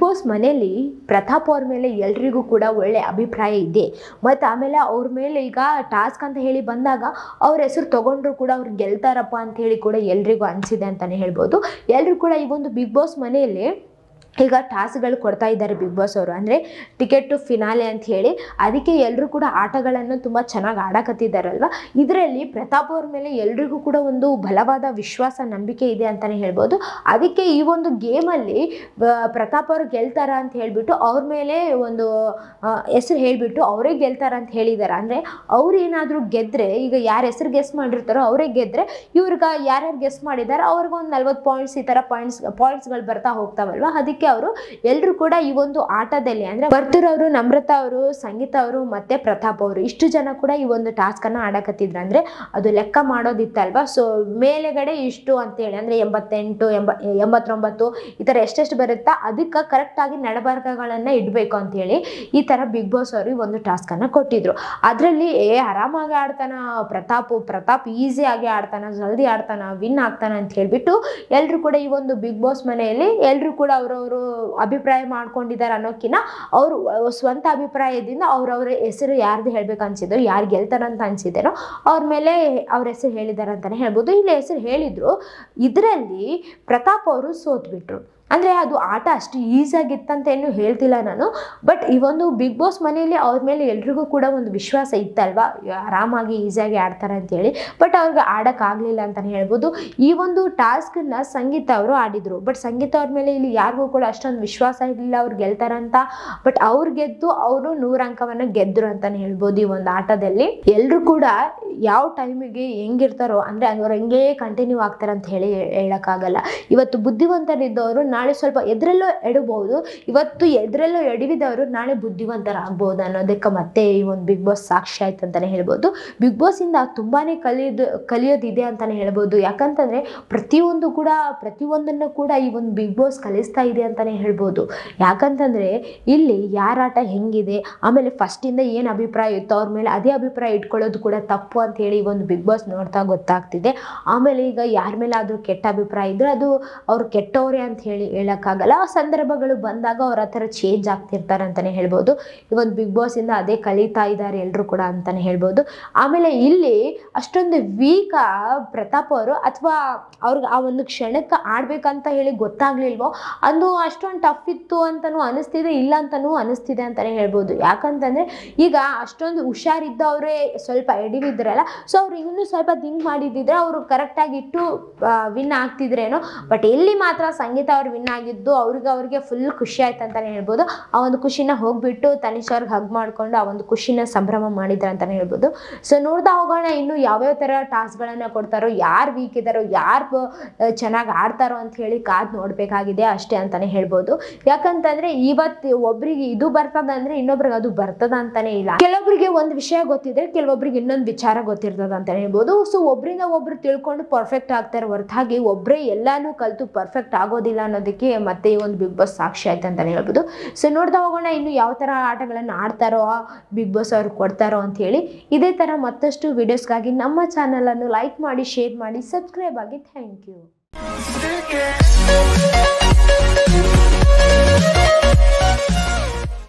big boss ಮನೆಯಲ್ಲಿ ಪ್ರತಾಪ್ ಅವ್ರ ಮೇಲೆ ಎಲ್ರಿಗೂ ಕೂಡ ಒಳ್ಳೆ ಅಭಿಪ್ರಾಯ ಇದೆ ಮತ್ತು ಆಮೇಲೆ ಅವ್ರ ಮೇಲೆ ಈಗ ಟಾಸ್ಕ್ ಅಂತ ಹೇಳಿ ಬಂದಾಗ ಅವ್ರ ಹೆಸರು ತೊಗೊಂಡ್ರು ಕೂಡ ಅವ್ರು ಗೆಲ್ತಾರಪ್ಪ ಅಂತ ಹೇಳಿ ಕೂಡ ಎಲ್ರಿಗೂ ಅನಿಸಿದೆ ಅಂತಲೇ ಹೇಳ್ಬೋದು ಎಲ್ಲರೂ ಕೂಡ ಈ ಒಂದು ಬಿಗ್ ಬಾಸ್ ಮನೆಯಲ್ಲಿ ಈಗ ಟಾಸ್ಗಳು ಕೊಡ್ತಾ ಇದ್ದಾರೆ ಬಿಗ್ ಬಾಸ್ ಅವರು ಅಂದರೆ ಟಿಕೆಟ್ ಟು ಫಿನಾಲೆ ಅಂತ ಹೇಳಿ ಅದಕ್ಕೆ ಎಲ್ಲರೂ ಕೂಡ ಆಟಗಳನ್ನು ತುಂಬ ಚೆನ್ನಾಗಿ ಆಡಕತ್ತಿದ್ದಾರಲ್ವ ಇದರಲ್ಲಿ ಪ್ರತಾಪ್ ಅವ್ರ ಮೇಲೆ ಎಲ್ರಿಗೂ ಕೂಡ ಒಂದು ಬಲವಾದ ವಿಶ್ವಾಸ ನಂಬಿಕೆ ಇದೆ ಅಂತಲೇ ಹೇಳ್ಬೋದು ಅದಕ್ಕೆ ಈ ಒಂದು ಗೇಮಲ್ಲಿ ಪ್ರತಾಪ್ ಅವರು ಗೆಲ್ತಾರ ಅಂತ ಹೇಳಿಬಿಟ್ಟು ಅವ್ರ ಮೇಲೆ ಒಂದು ಹೆಸರು ಹೇಳಿಬಿಟ್ಟು ಅವರೇ ಗೆಲ್ತಾರ ಅಂತ ಹೇಳಿದ್ದಾರೆ ಅಂದರೆ ಅವ್ರು ಏನಾದರೂ ಗೆದ್ದರೆ ಈಗ ಯಾರು ಹೆಸರು ಗೆಸ್ ಮಾಡಿರ್ತಾರೋ ಅವರೇ ಗೆದ್ದರೆ ಇವ್ರಿಗೆ ಯಾರ್ಯಾರು ಗೆಸ್ ಮಾಡಿದ್ದಾರೆ ಅವ್ರಿಗೊಂದು ನಲ್ವತ್ತು ಪಾಯಿಂಟ್ಸ್ ಈ ಥರ ಪಾಯಿಂಟ್ಸ್ ಪಾಯಿಂಟ್ಸ್ಗಳು ಬರ್ತಾ ಹೋಗ್ತಾವಲ್ವ ಅದಕ್ಕೆ ಅವರು ಎಲ್ಲರೂ ಕೂಡ ಈ ಒಂದು ಆಟದಲ್ಲಿ ಅಂದ್ರೆ ಬರ್ತೂರ್ ಅವರು ನಮ್ರತಾ ಅವರು ಸಂಗೀತ ಅವರು ಮತ್ತೆ ಪ್ರತಾಪ್ ಅವರು ಇಷ್ಟು ಜನ ಕೂಡ ಈ ಒಂದು ಟಾಸ್ಕ್ ಅನ್ನ ಆಡಕತ್ತಿದ್ರು ಅಂದ್ರೆ ಅದು ಲೆಕ್ಕ ಮಾಡೋದಿತ್ತಲ್ವಾ ಸೊ ಮೇಲೆಗಡೆ ಇಷ್ಟು ಹೇಳಿ ಅಂದ್ರೆ ಎಂಬತ್ತೆಂಟು ಎಂಬ ಎಂಬತ್ತೊಂಬತ್ತು ಈ ತರ ಎಷ್ಟೆಷ್ಟು ಬರುತ್ತಾ ಅದಕ್ಕೆ ಕರೆಕ್ಟ್ ಆಗಿ ಇಡಬೇಕು ಅಂತ ಹೇಳಿ ಈ ತರ ಬಿಗ್ ಬಾಸ್ ಅವರು ಒಂದು ಟಾಸ್ಕ್ ಅನ್ನ ಕೊಟ್ಟಿದ್ರು ಅದರಲ್ಲಿ ಏ ಆರಾಮಾಗಿ ಆಡ್ತಾನ ಪ್ರತಾಪ್ ಪ್ರತಾಪ್ ಈಸಿ ಆಗಿ ಆಡ್ತಾನ ಜಲ್ದಿ ಆಡ್ತಾನ ವಿನ್ ಆಗ್ತಾನ ಅಂತ ಹೇಳ್ಬಿಟ್ಟು ಎಲ್ರು ಕೂಡ ಈ ಒಂದು ಬಿಗ್ ಬಾಸ್ ಮನೆಯಲ್ಲಿ ಎಲ್ರು ಕೂಡ ಅವರು ಅವರು ಅಭಿಪ್ರಾಯ ಮಾಡ್ಕೊಂಡಿದ್ದಾರೆ ಅನ್ನೋಕಿನ್ನ ಅವರು ಸ್ವಂತ ಅಭಿಪ್ರಾಯದಿಂದ ಅವ್ರವ್ರ ಹೆಸರು ಯಾರ್ದು ಹೇಳ್ಬೇಕು ಅನ್ಸಿದ್ರು ಯಾರು ಗೆಲ್ತಾರಂತ ಅನ್ಸಿದರೋ ಅವ್ರ ಮೇಲೆ ಅವ್ರ ಹೆಸರು ಹೇಳಿದ್ದಾರೆ ಅಂತಾನೆ ಹೇಳ್ಬೋದು ಇಲ್ಲಿ ಹೆಸರು ಹೇಳಿದ್ರು ಇದರಲ್ಲಿ ಪ್ರತಾಪ್ ಅವರು ಸೋತ್ಬಿಟ್ರು ಅಂದರೆ ಅದು ಆಟ ಅಷ್ಟು ಈಸಿಯಾಗಿತ್ತಂತ ಏನು ಹೇಳ್ತಿಲ್ಲ ನಾನು ಬಟ್ ಈ ಒಂದು ಬಿಗ್ ಬಾಸ್ ಮನೆಯಲ್ಲಿ ಅವ್ರ ಮೇಲೆ ಎಲ್ರಿಗೂ ಕೂಡ ಒಂದು ವಿಶ್ವಾಸ ಇತ್ತಲ್ವಾ ಆರಾಮಾಗಿ ಈಸಿಯಾಗಿ ಆಡ್ತಾರೆ ಹೇಳಿ ಬಟ್ ಅವ್ರಿಗೆ ಆಡೋಕ್ಕಾಗಲಿಲ್ಲ ಅಂತಲೇ ಹೇಳ್ಬೋದು ಈ ಒಂದು ಟಾಸ್ಕನ್ನು ಸಂಗೀತ ಅವರು ಆಡಿದರು ಬಟ್ ಸಂಗೀತ ಅವ್ರ ಮೇಲೆ ಇಲ್ಲಿ ಯಾರಿಗೂ ಕೂಡ ಅಷ್ಟೊಂದು ವಿಶ್ವಾಸ ಇರಲಿಲ್ಲ ಅವ್ರು ಗೆಲ್ತಾರಂತ ಬಟ್ ಅವ್ರು ಗೆದ್ದು ಅವರು ನೂರು ಅಂಕವನ್ನು ಗೆದ್ದರು ಅಂತಲೇ ಹೇಳ್ಬೋದು ಈ ಒಂದು ಆಟದಲ್ಲಿ ಎಲ್ಲರೂ ಕೂಡ ಯಾವ ಟೈಮಿಗೆ ಹೆಂಗಿರ್ತಾರೋ ಅಂದರೆ ಅವ್ರು ಹೆಂಗೇ ಕಂಟಿನ್ಯೂ ಆಗ್ತಾರೆ ಅಂತ ಹೇಳಿ ಹೇಳೋಕ್ಕಾಗಲ್ಲ ಇವತ್ತು ಬುದ್ಧಿವಂತರಿದ್ದವರು ನಾಳೆ ಸ್ವಲ್ಪ ಎದ್ರಲ್ಲೋ ಎಡಬಹುದು ಇವತ್ತು ಎದ್ರಲ್ಲೂ ಎಡವಿದವರು ನಾಳೆ ಬುದ್ಧಿವಂತರಾಗ್ಬೋದು ಅನ್ನೋದಕ್ಕೆ ಮತ್ತೆ ಈ ಒಂದು ಬಿಗ್ ಬಾಸ್ ಸಾಕ್ಷಿ ಆಯ್ತು ಅಂತಲೇ ಹೇಳ್ಬೋದು ಬಿಗ್ ಬಾಸಿಂದ ತುಂಬಾ ಕಲಿಯೋದು ಕಲಿಯೋದಿದೆ ಅಂತಲೇ ಹೇಳ್ಬೋದು ಯಾಕಂತಂದರೆ ಪ್ರತಿಯೊಂದು ಕೂಡ ಪ್ರತಿಯೊಂದನ್ನು ಕೂಡ ಈ ಒಂದು ಬಿಗ್ ಬಾಸ್ ಕಲಿಸ್ತಾ ಇದೆ ಅಂತಲೇ ಹೇಳ್ಬೋದು ಯಾಕಂತಂದರೆ ಇಲ್ಲಿ ಯಾರಾಟ ಹೆಂಗಿದೆ ಆಮೇಲೆ ಫಸ್ಟಿಂದ ಏನು ಅಭಿಪ್ರಾಯ ಇತ್ತು ಅವ್ರ ಮೇಲೆ ಅದೇ ಅಭಿಪ್ರಾಯ ಇಟ್ಕೊಳ್ಳೋದು ಕೂಡ ತಪ್ಪು ಅಂತ ಹೇಳಿ ಈ ಒಂದು ಬಿಗ್ ಬಾಸ್ ನೋಡ್ತಾ ಗೊತ್ತಾಗ್ತಿದೆ ಆಮೇಲೆ ಈಗ ಯಾರ ಮೇಲೆ ಆದ್ರೂ ಕೆಟ್ಟ ಅಭಿಪ್ರಾಯ ಇದ್ದರೆ ಅದು ಅವ್ರು ಕೆಟ್ಟವರೇ ಅಂತ ಹೇಳಿ ಹೇಳಕ್ಕಾಗಲ್ಲ ಆ ಸಂದರ್ಭಗಳು ಬಂದಾಗ ಅವ್ರ ಆತರ ಚೇಂಜ್ ಆಗ್ತಿರ್ತಾರೆ ಅಂತಾನೆ ಹೇಳ್ಬೋದು ಈ ಒಂದು ಬಿಗ್ ಇಂದ ಅದೇ ಕಲಿತಾ ಇದ್ದಾರೆ ಎಲ್ಲರೂ ಕೂಡ ಅಂತಾನೆ ಹೇಳ್ಬೋದು ಆಮೇಲೆ ಇಲ್ಲಿ ಅಷ್ಟೊಂದು ವೀಕ ಪ್ರತಾಪ್ ಅವರು ಅಥವಾ ಅವ್ರಿಗೆ ಆ ಒಂದು ಕ್ಷಣಕ್ಕೆ ಆಡ್ಬೇಕಂತ ಹೇಳಿ ಗೊತ್ತಾಗ್ಲಿಲ್ವೋ ಅದು ಅಷ್ಟೊಂದು ಟಫ್ ಇತ್ತು ಅಂತಾನೂ ಅನಿಸ್ತಿದೆ ಇಲ್ಲ ಅಂತಾನೂ ಅನಿಸ್ತಿದೆ ಅಂತಾನೆ ಹೇಳ್ಬೋದು ಯಾಕಂತಂದ್ರೆ ಈಗ ಅಷ್ಟೊಂದು ಹುಷಾರಿದ್ದ ಅವರೇ ಸ್ವಲ್ಪ ಎಡಿವಿದ್ರಲ್ಲ ಸೊ ಅವ್ರು ಇನ್ನೂ ಸ್ವಲ್ಪ ಥಿಂಕ್ ಮಾಡಿದ್ದಿದ್ರೆ ಅವರು ಕರೆಕ್ಟಾಗಿ ಇಟ್ಟು ವಿನ್ ಆಗ್ತಿದ್ರೇನೋ ಬಟ್ ಇಲ್ಲಿ ಮಾತ್ರ ಸಂಗೀತ ಅವ್ರು ವಿನ್ ಆಗಿದ್ದು ಅವ್ರಿಗೆ ಅವ್ರಿಗೆ ಫುಲ್ ಖುಷಿ ಆಯ್ತು ಅಂತಲೇ ಹೇಳ್ಬೋದು ಆ ಒಂದು ಖುಷಿನ ಹೋಗ್ಬಿಟ್ಟು ತನಿಷ್ ಅವ್ರಿಗೆ ಹಗ್ ಮಾಡ್ಕೊಂಡು ಆ ಒಂದು ಖುಷಿನ ಸಂಭ್ರಮ ಮಾಡಿದ್ರ ಅಂತಾನೆ ಹೇಳ್ಬೋದು ಸೊ ನೋಡ್ತಾ ಹೋಗೋಣ ಇನ್ನು ಯಾವ್ಯಾವ ಥರ ಟಾಸ್ಕ್ಗಳನ್ನು ಕೊಡ್ತಾರೋ ಯಾರು ವೀಕ್ ಇದ್ದಾರೋ ಯಾರು ಚೆನ್ನಾಗಿ ಆಡ್ತಾರೋ ಅಂತ ಹೇಳಿ ಕಾದು ನೋಡಬೇಕಾಗಿದೆ ಅಷ್ಟೇ ಅಂತಾನೆ ಹೇಳ್ಬೋದು ಯಾಕಂತಂದ್ರೆ ಇವತ್ತು ಒಬ್ರಿಗೆ ಇದು ಬರ್ತದ ಅಂದ್ರೆ ಇನ್ನೊಬ್ರಿಗೆ ಅದು ಬರ್ತದ ಅಂತಾನೆ ಇಲ್ಲ ಕೆಲವೊಬ್ರಿಗೆ ಒಂದು ವಿಷಯ ಗೊತ್ತಿದ್ರೆ ಕೆಲವೊಬ್ರಿಗೆ ಇನ್ನೊಂದು ವಿಚಾರ ಗೊತ್ತಿರ್ತದ ಅಂತಾನೆ ಹೇಳ್ಬೋದು ಸೊ ಒಬ್ರಿಂದ ಒಬ್ರು ತಿಳ್ಕೊಂಡು ಪರ್ಫೆಕ್ಟ್ ಆಗ್ತಾರೆ ಹೊರತಾಗಿ ಒಬ್ಬರೇ ಎಲ್ಲಾನು ಕಲಿತು ಪರ್ಫೆಕ್ಟ್ ಆಗೋದಿಲ್ಲ ಅನ್ನೋದು ಅನ್ನೋದಕ್ಕೆ ಮತ್ತೆ ಈ ಒಂದು ಬಿಗ್ ಬಾಸ್ ಸಾಕ್ಷಿ ಆಯ್ತು ಅಂತಾನೆ ಹೇಳ್ಬೋದು ಸೊ ನೋಡ್ತಾ ಹೋಗೋಣ ಇನ್ನು ಯಾವ ತರ ಆಟಗಳನ್ನು ಆಡ್ತಾರೋ ಬಿಗ್ ಬಾಸ್ ಅವ್ರು ಕೊಡ್ತಾರೋ ಅಂತ ಹೇಳಿ ಇದೇ ತರ ಮತ್ತಷ್ಟು ವಿಡಿಯೋಸ್ಗಾಗಿ ನಮ್ಮ ಚಾನೆಲ್ ಅನ್ನು ಲೈಕ್ ಮಾಡಿ ಶೇರ್ ಮಾಡಿ ಸಬ್ಸ್ಕ್ರೈಬ್ ಆಗಿ ಥ್ಯಾಂಕ್ ಯು